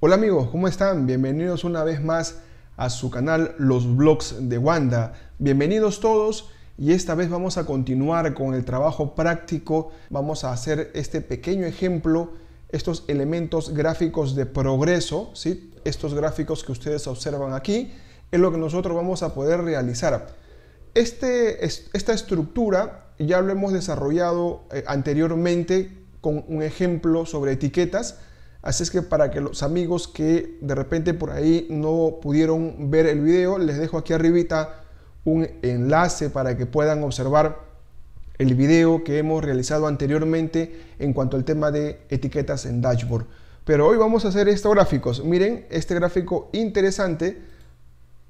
Hola amigos, ¿cómo están? Bienvenidos una vez más a su canal Los Blogs de Wanda. Bienvenidos todos y esta vez vamos a continuar con el trabajo práctico. Vamos a hacer este pequeño ejemplo, estos elementos gráficos de progreso, ¿sí? estos gráficos que ustedes observan aquí, es lo que nosotros vamos a poder realizar. Este esta estructura ya lo hemos desarrollado eh, anteriormente con un ejemplo sobre etiquetas, así es que para que los amigos que de repente por ahí no pudieron ver el video, les dejo aquí arribita un enlace para que puedan observar el video que hemos realizado anteriormente en cuanto al tema de etiquetas en dashboard. Pero hoy vamos a hacer estos gráficos. Miren, este gráfico interesante,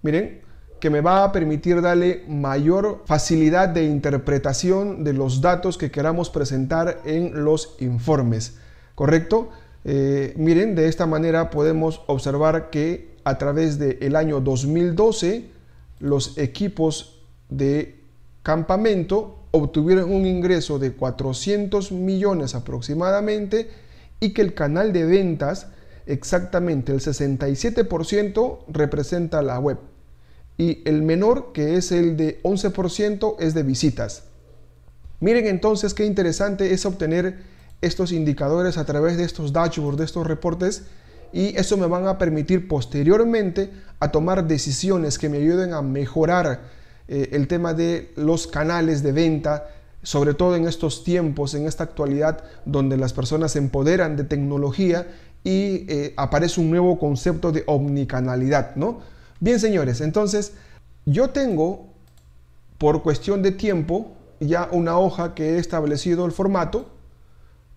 miren, que me va a permitir darle mayor facilidad de interpretación de los datos que queramos presentar en los informes. ¿Correcto? Eh, miren, de esta manera podemos observar que a través del año 2012, los equipos de campamento obtuvieron un ingreso de 400 millones aproximadamente y que el canal de ventas, exactamente el 67% representa la web y el menor, que es el de 11%, es de visitas. Miren entonces qué interesante es obtener estos indicadores a través de estos dashboards, de estos reportes, y eso me van a permitir posteriormente a tomar decisiones que me ayuden a mejorar eh, el tema de los canales de venta, sobre todo en estos tiempos, en esta actualidad donde las personas se empoderan de tecnología y eh, aparece un nuevo concepto de omnicanalidad, ¿no? Bien, señores, entonces yo tengo por cuestión de tiempo ya una hoja que he establecido el formato,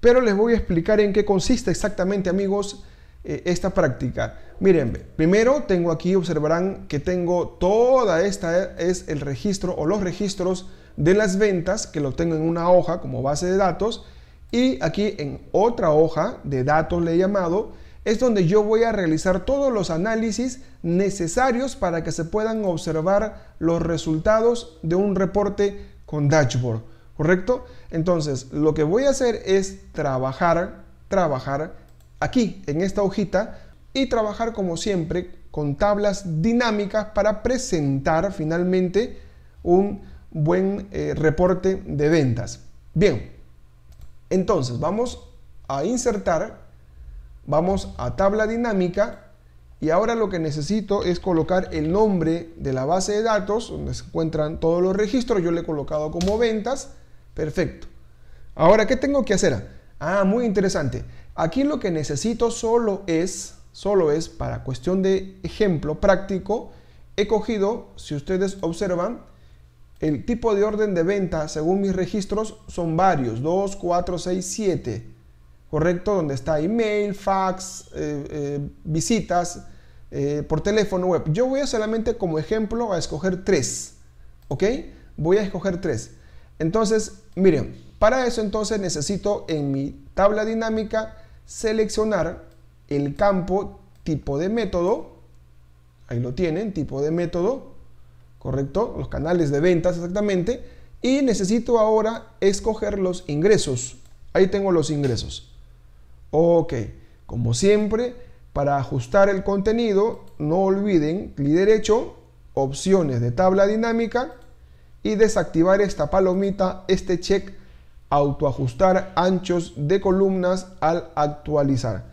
pero les voy a explicar en qué consiste exactamente, amigos, eh, esta práctica. Miren, primero tengo aquí, observarán que tengo toda esta es el registro o los registros de las ventas, que lo tengo en una hoja como base de datos, y aquí en otra hoja de datos le he llamado, es donde yo voy a realizar todos los análisis necesarios para que se puedan observar los resultados de un reporte con dashboard, ¿correcto? Entonces, lo que voy a hacer es trabajar, trabajar aquí en esta hojita y trabajar como siempre con tablas dinámicas para presentar finalmente un buen eh, reporte de ventas. Bien, entonces vamos a insertar, vamos a tabla dinámica y ahora lo que necesito es colocar el nombre de la base de datos donde se encuentran todos los registros, yo le he colocado como ventas, perfecto. Ahora, ¿qué tengo que hacer? Ah, muy interesante. Aquí lo que necesito solo es, solo es para cuestión de ejemplo práctico, he cogido, si ustedes observan, el tipo de orden de venta, según mis registros, son varios, 2, 4, 6, 7, ¿correcto? Donde está email, fax, eh, eh, visitas, eh, por teléfono web. Yo voy a solamente como ejemplo a escoger 3, ¿ok? Voy a escoger 3. Entonces, miren, para eso entonces necesito en mi tabla dinámica seleccionar el campo tipo de método, ahí lo tienen, tipo de método, ¿correcto? Los canales de ventas exactamente. Y necesito ahora escoger los ingresos. Ahí tengo los ingresos. Ok, como siempre, para ajustar el contenido, no olviden clic derecho, opciones de tabla dinámica y desactivar esta palomita, este check autoajustar anchos de columnas al actualizar.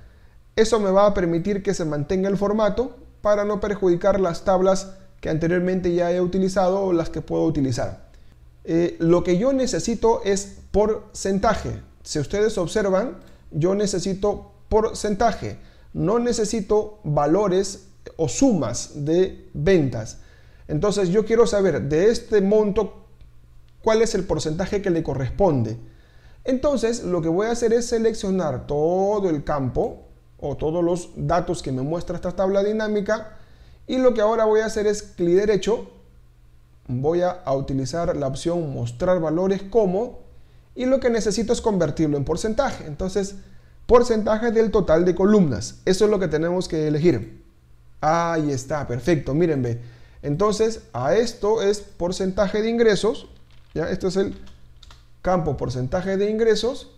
Eso me va a permitir que se mantenga el formato para no perjudicar las tablas que anteriormente ya he utilizado o las que puedo utilizar. Eh, lo que yo necesito es porcentaje. Si ustedes observan, yo necesito porcentaje. No necesito valores o sumas de ventas. Entonces yo quiero saber de este monto cuál es el porcentaje que le corresponde. Entonces lo que voy a hacer es seleccionar todo el campo o todos los datos que me muestra esta tabla dinámica y lo que ahora voy a hacer es clic derecho, voy a, utilizar la opción mostrar valores como y lo que necesito es convertirlo en porcentaje. Entonces, porcentaje del total de columnas. Eso es lo que tenemos que elegir. Ahí está, perfecto, miren, ve. Entonces, a esto es porcentaje de ingresos, ya, esto es el campo porcentaje de ingresos,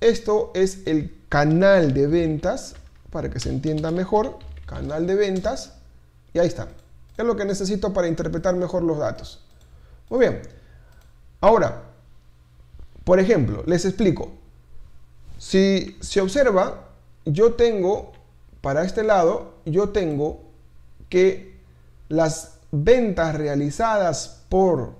esto es el canal de ventas, para que se entienda mejor, canal de ventas, y ahí está. Es lo que necesito para interpretar mejor los datos. Muy bien. Ahora, por ejemplo, les explico. Si se observa, yo tengo, para este lado, yo tengo que las ventas realizadas por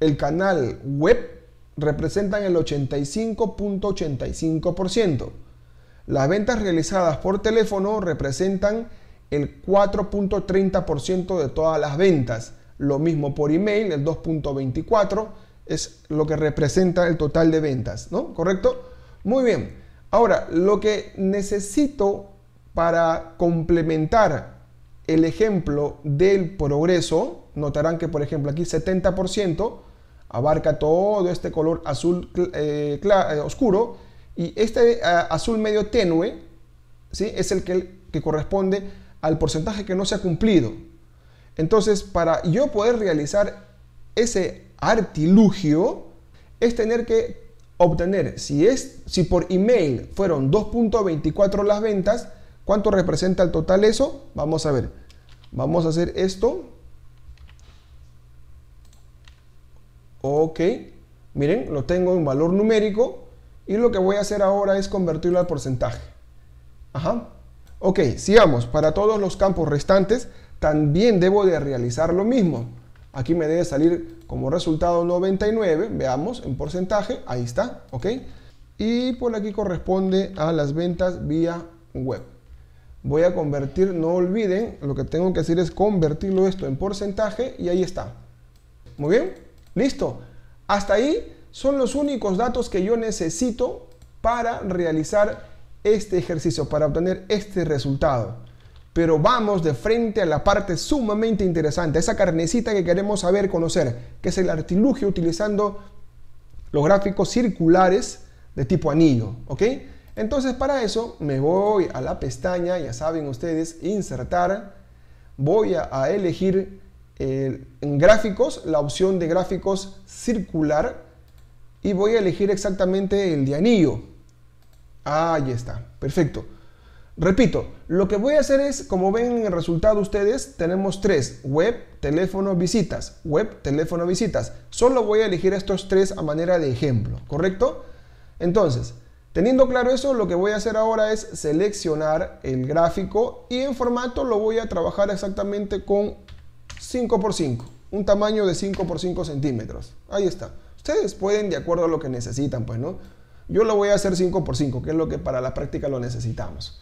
el canal web representan el 85.85%. Las ventas realizadas por teléfono representan el 4.30% de todas las ventas. Lo mismo por email, el 2.24% es lo que representa el total de ventas, ¿no? ¿Correcto? Muy bien. Ahora, lo que necesito para complementar el ejemplo del progreso, notarán que por ejemplo aquí 70% abarca todo este color azul eh, eh, oscuro y este eh, azul medio tenue ¿sí? es el que corresponde al porcentaje que no se ha cumplido. Entonces, para yo poder realizar ese artilugio, es tener que obtener, si, es, si por email fueron 2.24 las ventas, ¿cuánto representa el total eso? Vamos a ver. Vamos a hacer esto. Ok. Miren, lo tengo en valor numérico. Y lo que voy a hacer ahora es convertirlo al porcentaje. Ajá. Ok, sigamos. Para todos los campos restantes, también debo de realizar lo mismo. Aquí me debe salir como resultado 99, veamos, en porcentaje, ahí está, ok. Y por aquí corresponde a las ventas vía web. Voy a convertir, no olviden, lo que tengo que hacer es convertirlo esto en porcentaje y ahí está. Muy bien, listo. Hasta ahí son los únicos datos que yo necesito para realizar este ejercicio para obtener este resultado. Pero vamos de frente a la parte sumamente interesante, esa carnecita que queremos saber, conocer, que es el artilugio utilizando los gráficos circulares de tipo anillo, ¿ok? Entonces para eso me voy a la pestaña, ya saben ustedes, insertar, voy a, elegir eh, en gráficos la opción de gráficos circular y voy a elegir exactamente el de anillo. Ahí está, perfecto. Repito, lo que voy a hacer es, como ven en el resultado ustedes, tenemos tres, web, teléfono, visitas, web, teléfono, visitas. Solo voy a elegir estos tres a manera de ejemplo, ¿correcto? Entonces, teniendo claro eso, lo que voy a hacer ahora es seleccionar el gráfico y en formato lo voy a trabajar exactamente con 5x5, un tamaño de 5x5 centímetros. Ahí está. Ustedes pueden de acuerdo a lo que necesitan, pues, ¿no? Yo lo voy a hacer 5 por 5, que es lo que para la práctica lo necesitamos.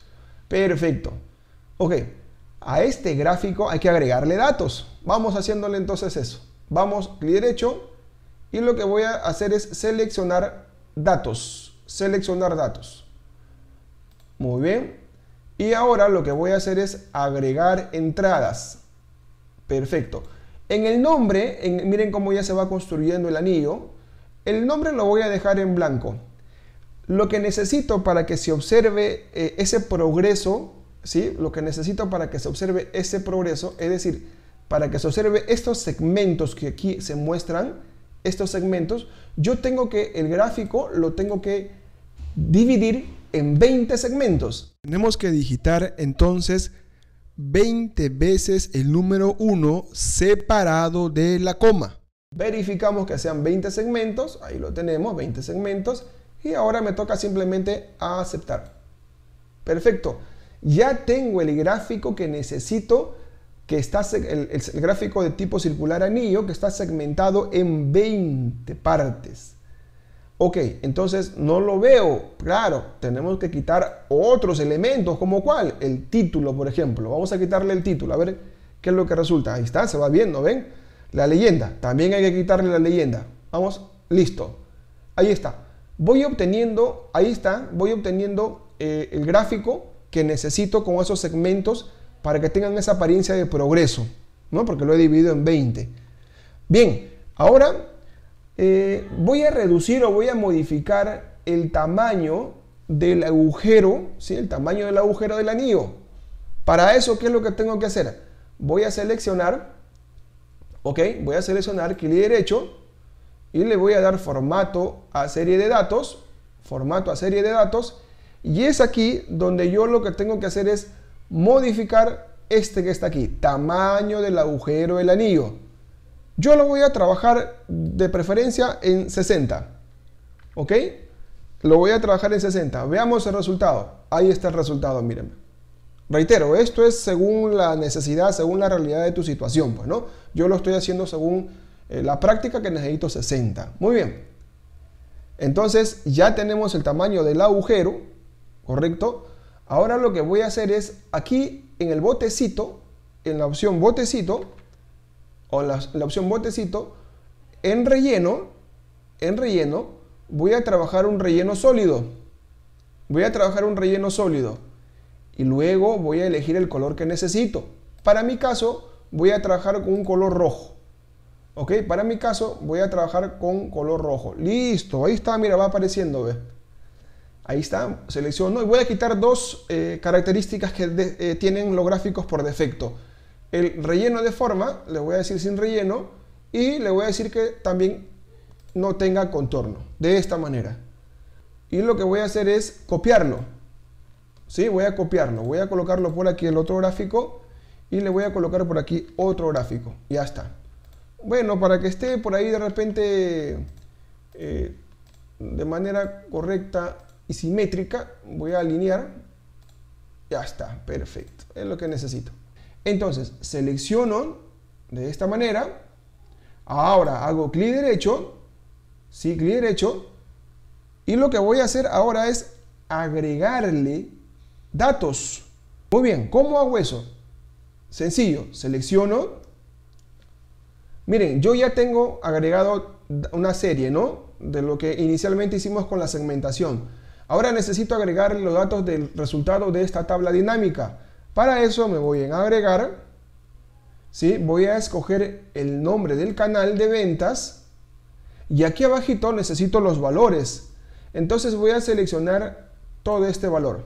Perfecto. Ok, a este gráfico hay que agregarle datos. Vamos haciéndole entonces eso. Vamos, clic derecho, y lo que voy a hacer es seleccionar datos. Seleccionar datos. Muy bien. Y ahora lo que voy a hacer es agregar entradas. Perfecto. En el nombre, miren cómo ya se va construyendo el anillo. El nombre lo voy a dejar en blanco lo que necesito para que se observe eh, ese progreso, ¿sí? Lo que necesito para que se observe ese progreso, es decir, para que se observe estos segmentos que aquí se muestran, estos segmentos, yo tengo que, el gráfico lo tengo que dividir en 20 segmentos. Tenemos que digitar entonces 20 veces el número 1 separado de la coma. Verificamos que sean 20 segmentos, ahí lo tenemos, 20 segmentos y ahora me toca simplemente aceptar. Perfecto. Ya tengo el gráfico que necesito, que está el, gráfico de tipo circular anillo, que está segmentado en 20 partes. Ok, entonces no lo veo. Claro, tenemos que quitar otros elementos, como cuál? El título, por ejemplo. Vamos a quitarle el título, a ver qué es lo que resulta. Ahí está, se va viendo, ¿ven? La leyenda, también hay que quitarle la leyenda. Vamos, listo. Ahí está voy obteniendo, ahí está, voy obteniendo eh, el gráfico que necesito con esos segmentos para que tengan esa apariencia de progreso, ¿no? Porque lo he dividido en 20. Bien, ahora eh, voy a reducir o voy a modificar el tamaño del agujero, ¿sí? El tamaño del agujero del anillo. Para eso, ¿qué es lo que tengo que hacer? Voy a seleccionar, ¿ok? Voy a seleccionar clic derecho, y le voy a dar formato a serie de datos, formato a serie de datos, y es aquí donde yo lo que tengo que hacer es modificar este que está aquí, tamaño del agujero del anillo. Yo lo voy a trabajar de preferencia en 60, ¿ok? Lo voy a trabajar en 60. Veamos el resultado. Ahí está el resultado, miren. Reitero, esto es según la necesidad, según la realidad de tu situación, pues, ¿no? Yo lo estoy haciendo según eh, la práctica que necesito 60. Muy bien. Entonces ya tenemos el tamaño del agujero, ¿correcto? Ahora lo que voy a hacer es aquí en el botecito, en la opción botecito, o la, la opción botecito, en relleno, en relleno, voy a trabajar un relleno sólido. Voy a trabajar un relleno sólido. Y luego voy a elegir el color que necesito. Para mi caso, voy a trabajar con un color rojo. Ok, para mi caso voy a trabajar con color rojo. Listo, ahí está, mira, va apareciendo, ¿ves? Ahí está, selecciono y voy a quitar dos eh, características que eh, tienen los gráficos por defecto. El relleno de forma, le voy a decir sin relleno y le voy a decir que también no tenga contorno, de esta manera. Y lo que voy a hacer es copiarlo. ¿Sí? Voy a copiarlo, voy a colocarlo por aquí el otro gráfico y le voy a colocar por aquí otro gráfico. Ya está bueno, para que esté por ahí de repente eh, de manera correcta y simétrica, voy a alinear. Ya está, perfecto. Es lo que necesito. Entonces, selecciono de esta manera. Ahora hago clic derecho. Sí, clic derecho. Y lo que voy a hacer ahora es agregarle datos. Muy bien, ¿cómo hago eso? Sencillo, selecciono Miren, yo ya tengo agregado una serie, ¿no? De lo que inicialmente hicimos con la segmentación. Ahora necesito agregar los datos del resultado de esta tabla dinámica. Para eso me voy a agregar, ¿sí? Voy a escoger el nombre del canal de ventas y aquí abajito necesito los valores. Entonces voy a seleccionar todo este valor.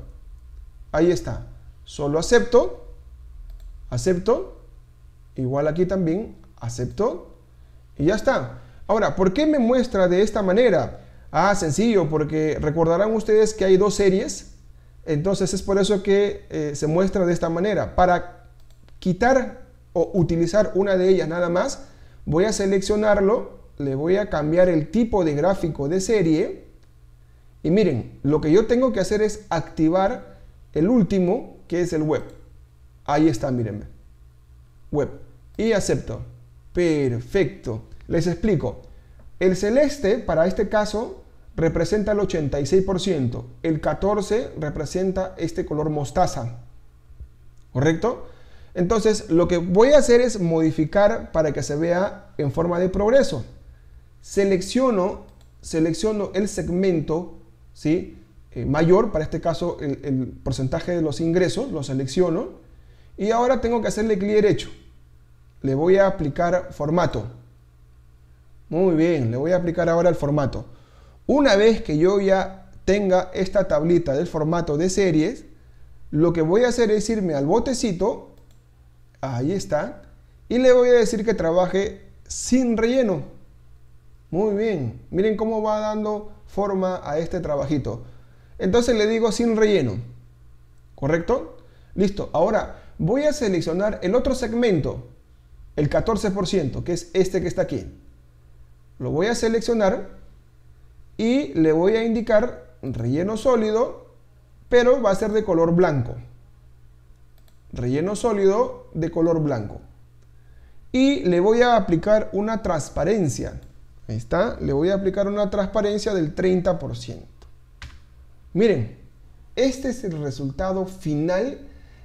Ahí está. Solo acepto, acepto, igual aquí también acepto y ya está. Ahora, ¿por qué me muestra de esta manera? Ah, sencillo, porque recordarán ustedes que hay dos series, entonces es por eso que eh, se muestra de esta manera. Para quitar o utilizar una de ellas nada más, voy a seleccionarlo, le voy a cambiar el tipo de gráfico de serie, y miren, lo que yo tengo que hacer es activar el último, que es el web. Ahí está, miren Web. Y acepto. Perfecto. Les explico. El celeste, para este caso, representa el 86%. El 14 representa este color mostaza. ¿Correcto? Entonces, lo que voy a hacer es modificar para que se vea en forma de progreso. Selecciono, selecciono el segmento ¿sí? Eh, mayor, para este caso el, el porcentaje de los ingresos, lo selecciono. Y ahora tengo que hacerle clic derecho le voy a aplicar formato. Muy bien, le voy a aplicar ahora el formato. Una vez que yo ya tenga esta tablita del formato de series, lo que voy a hacer es irme al botecito, ahí está, y le voy a decir que trabaje sin relleno. Muy bien, miren cómo va dando forma a este trabajito. Entonces le digo sin relleno, ¿correcto? Listo, ahora voy a seleccionar el otro segmento, el 14%, que es este que está aquí. Lo voy a seleccionar y le voy a indicar relleno sólido, pero va a ser de color blanco. Relleno sólido de color blanco. Y le voy a aplicar una transparencia. Ahí está, le voy a aplicar una transparencia del 30%. Miren, este es el resultado final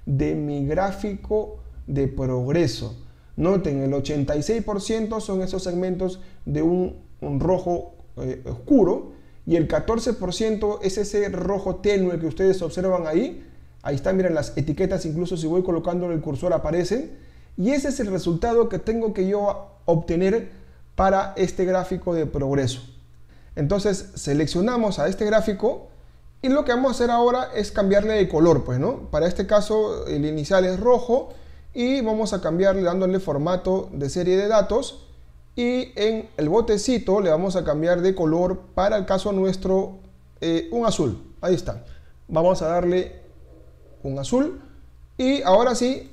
de mi gráfico de progreso. Noten, el 86% son esos segmentos de un, rojo eh, oscuro y el 14% es ese rojo tenue que ustedes observan ahí. Ahí están, miren, las etiquetas, incluso si voy colocando el cursor aparecen. Y ese es el resultado que tengo que yo obtener para este gráfico de progreso. Entonces seleccionamos a este gráfico y lo que vamos a hacer ahora es cambiarle de color, pues, ¿no? Para este caso el inicial es rojo y vamos a cambiarle dándole formato de serie de datos y en el botecito le vamos a cambiar de color para el caso nuestro eh, un azul ahí está vamos a darle un azul y ahora sí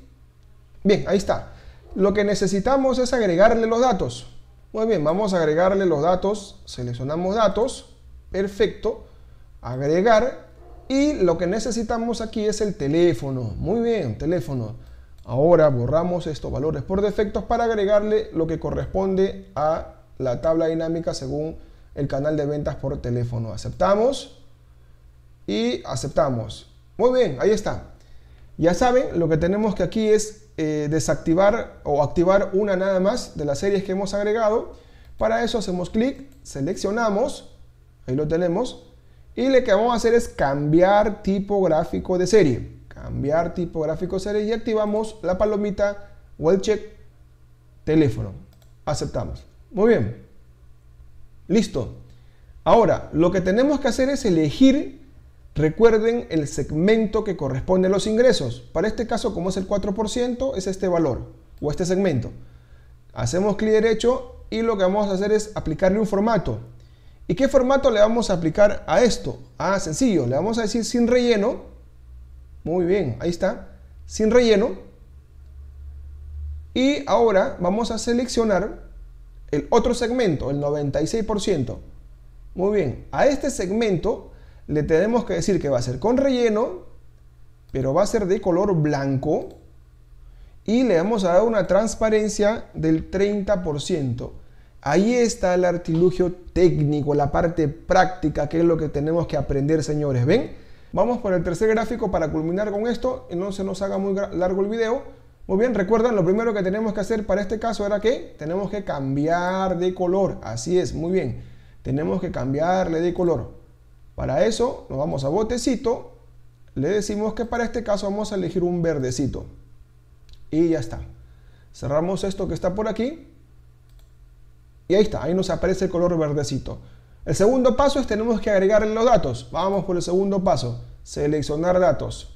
bien ahí está lo que necesitamos es agregarle los datos muy bien vamos a agregarle los datos seleccionamos datos perfecto agregar y lo que necesitamos aquí es el teléfono muy bien teléfono Ahora borramos estos valores por defectos para agregarle lo que corresponde a la tabla dinámica según el canal de ventas por teléfono. Aceptamos y aceptamos. Muy bien, ahí está. Ya saben, lo que tenemos que aquí es eh, desactivar o activar una nada más de las series que hemos agregado. Para eso hacemos clic, seleccionamos, ahí lo tenemos, y lo que vamos a hacer es cambiar tipo gráfico de serie enviar tipo gráfico series y activamos la palomita Wellcheck check teléfono. Aceptamos. Muy bien. Listo. Ahora, lo que tenemos que hacer es elegir, recuerden, el segmento que corresponde a los ingresos. Para este caso, como es el 4%, es este valor o este segmento. Hacemos clic derecho y lo que vamos a hacer es aplicarle un formato. ¿Y qué formato le vamos a aplicar a esto? Ah, sencillo, le vamos a decir sin relleno muy bien, ahí está. Sin relleno. Y ahora vamos a seleccionar el otro segmento, el 96%. Muy bien, a este segmento le tenemos que decir que va a ser con relleno, pero va a ser de color blanco. Y le vamos a dar una transparencia del 30%. Ahí está el artilugio técnico, la parte práctica, que es lo que tenemos que aprender, señores. ¿Ven? Vamos por el tercer gráfico para culminar con esto y no se nos haga muy largo el video. Muy bien, recuerdan lo primero que tenemos que hacer para este caso era que tenemos que cambiar de color. Así es, muy bien. Tenemos que cambiarle de color. Para eso nos vamos a botecito. Le decimos que para este caso vamos a elegir un verdecito. Y ya está. Cerramos esto que está por aquí. Y ahí está, ahí nos aparece el color verdecito. El segundo paso es tenemos que agregarle los datos. Vamos por el segundo paso. Seleccionar datos.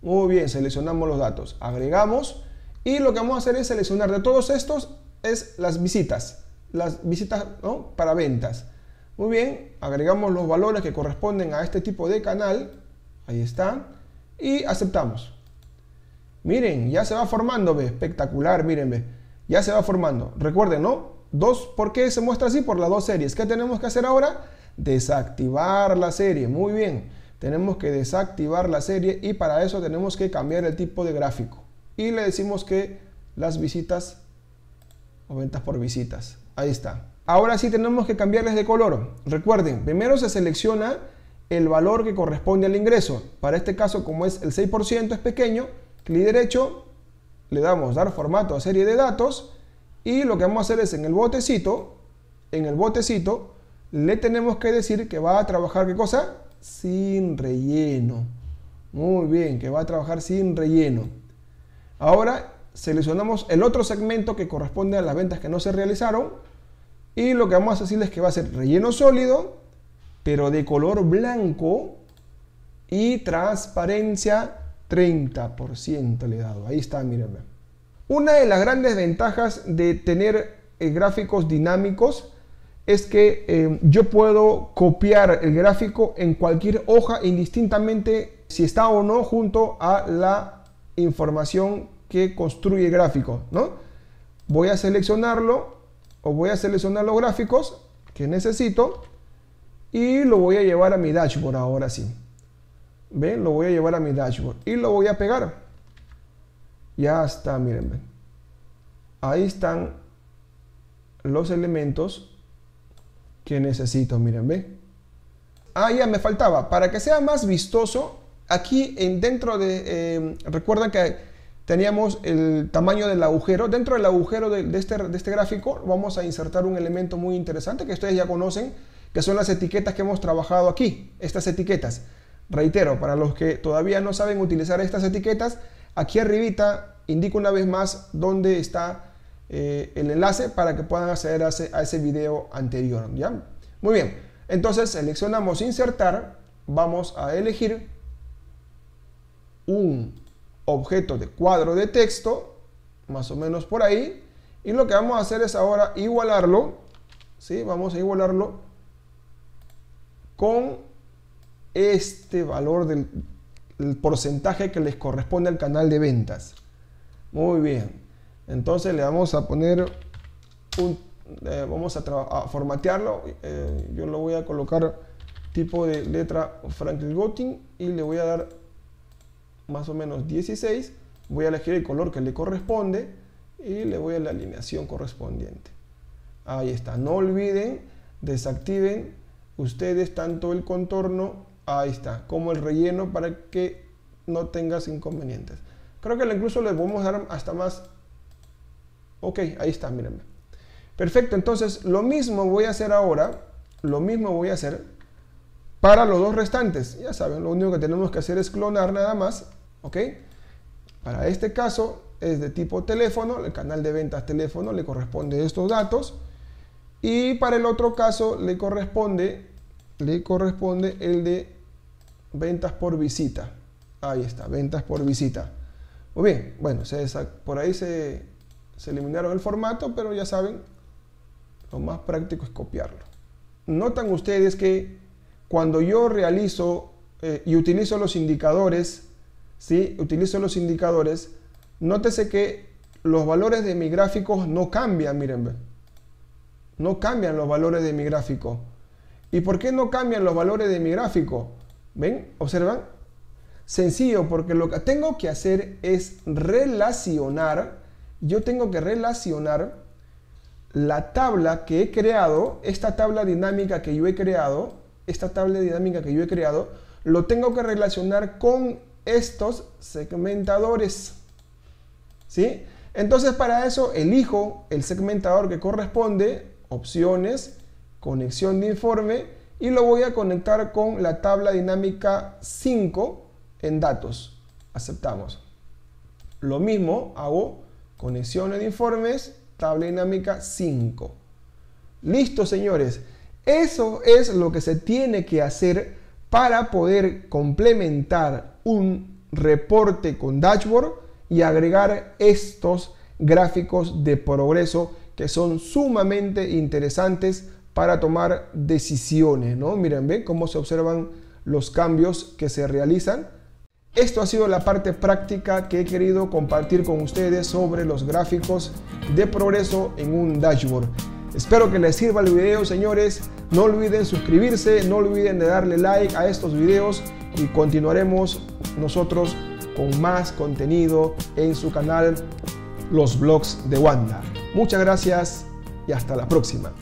Muy bien, seleccionamos los datos. Agregamos. Y lo que vamos a hacer es seleccionar de todos estos es las visitas. Las visitas para ventas. Muy bien, agregamos los valores que corresponden a este tipo de canal. Ahí están. Y aceptamos. Miren, ya se va formando, ve. Espectacular, miren, ve. Ya se va formando. Recuerden, ¿no? Dos, ¿por qué se muestra así? Por las dos series. ¿Qué tenemos que hacer ahora? Desactivar la serie. Muy bien tenemos que desactivar la serie y para eso tenemos que cambiar el tipo de gráfico. Y le decimos que las visitas o ventas por visitas. Ahí está. Ahora sí tenemos que cambiarles de color. Recuerden, primero se selecciona el valor que corresponde al ingreso. Para este caso, como es el 6%, es pequeño, clic derecho, le damos dar formato a serie de datos y lo que vamos a hacer es en el botecito, en el botecito, le tenemos que decir que va a trabajar, ¿qué cosa? sin relleno. Muy bien, que va a trabajar sin relleno. Ahora seleccionamos el otro segmento que corresponde a las ventas que no se realizaron. Y lo que vamos a decirles es que va a ser relleno sólido, pero de color blanco y transparencia 30% le he dado. Ahí está, Una de las grandes ventajas de tener eh, gráficos dinámicos es que em, yo puedo copiar el gráfico en cualquier hoja indistintamente si está o no junto a la información que construye el gráfico, ¿no? Voy a seleccionarlo o voy a seleccionar los gráficos que necesito y lo voy a llevar a mi dashboard ahora sí. ¿Ven? Lo voy a llevar a mi dashboard y lo voy a pegar. Ya está, miren. Ahí están los elementos que necesito. Miren, ve Ah, ya me faltaba. Para que sea más vistoso, aquí en dentro de... Eh, em, recuerdan que teníamos el tamaño del agujero. Dentro del agujero de, de, este, de este gráfico vamos a insertar un elemento muy interesante que ustedes ya conocen, que son las etiquetas que hemos trabajado aquí. Estas etiquetas. Reitero, para los que todavía no saben utilizar estas etiquetas, aquí arribita indico una vez más dónde está eh, el enlace para que puedan acceder a ese, video anterior. ¿ya? Muy bien, entonces seleccionamos insertar, vamos a elegir un objeto de cuadro de texto, más o menos por ahí, y lo que vamos a hacer es ahora igualarlo, ¿sí? vamos a igualarlo con este valor del porcentaje que les corresponde al canal de ventas. Muy bien, entonces le vamos a poner un, eh, vamos a, formatearlo. Eh, yo lo voy a colocar tipo de letra Franklin Gotting y le voy a dar más o menos 16. Voy a elegir el color que le corresponde y le voy a la alineación correspondiente. Ahí está. No olviden, desactiven ustedes tanto el contorno, ahí está, como el relleno para que no tengas inconvenientes. Creo que incluso le podemos dar hasta más Ok, ahí está, mírenme. Perfecto, entonces lo mismo voy a hacer ahora, lo mismo voy a hacer para los dos restantes. Ya saben, lo único que tenemos que hacer es clonar nada más, ¿ok? Para este caso es de tipo teléfono, el canal de ventas teléfono le corresponde estos datos. Y para el otro caso le corresponde, le corresponde el de ventas por visita. Ahí está, ventas por visita. Muy bien, bueno, por ahí se, se eliminaron el formato, pero ya saben, lo más práctico es copiarlo. Notan ustedes que cuando yo realizo eh, y utilizo los indicadores, ¿sí? utilizo los indicadores, nótese que los valores de mi gráfico no cambian, miren, no cambian los valores de mi gráfico. ¿Y por qué no cambian los valores de mi gráfico? ¿Ven? ¿Observan? Sencillo, porque lo que tengo que hacer es relacionar yo tengo que relacionar la tabla que he creado, esta tabla dinámica que yo he creado, esta tabla dinámica que yo he creado, lo tengo que relacionar con estos segmentadores. ¿Sí? Entonces para eso elijo el segmentador que corresponde, opciones, conexión de informe y lo voy a conectar con la tabla dinámica 5 en datos. Aceptamos. Lo mismo hago Conexiones de informes, tabla dinámica 5. Listo, señores. Eso es lo que se tiene que hacer para poder complementar un reporte con dashboard y agregar estos gráficos de progreso que son sumamente interesantes para tomar decisiones, ¿no? Miren, ven cómo se observan los cambios que se realizan esto ha sido la parte práctica que he querido compartir con ustedes sobre los gráficos de progreso en un dashboard. Espero que les sirva el video, señores. No olviden suscribirse, no olviden de darle like a estos videos y continuaremos nosotros con más contenido en su canal Los Blogs de Wanda. Muchas gracias y hasta la próxima.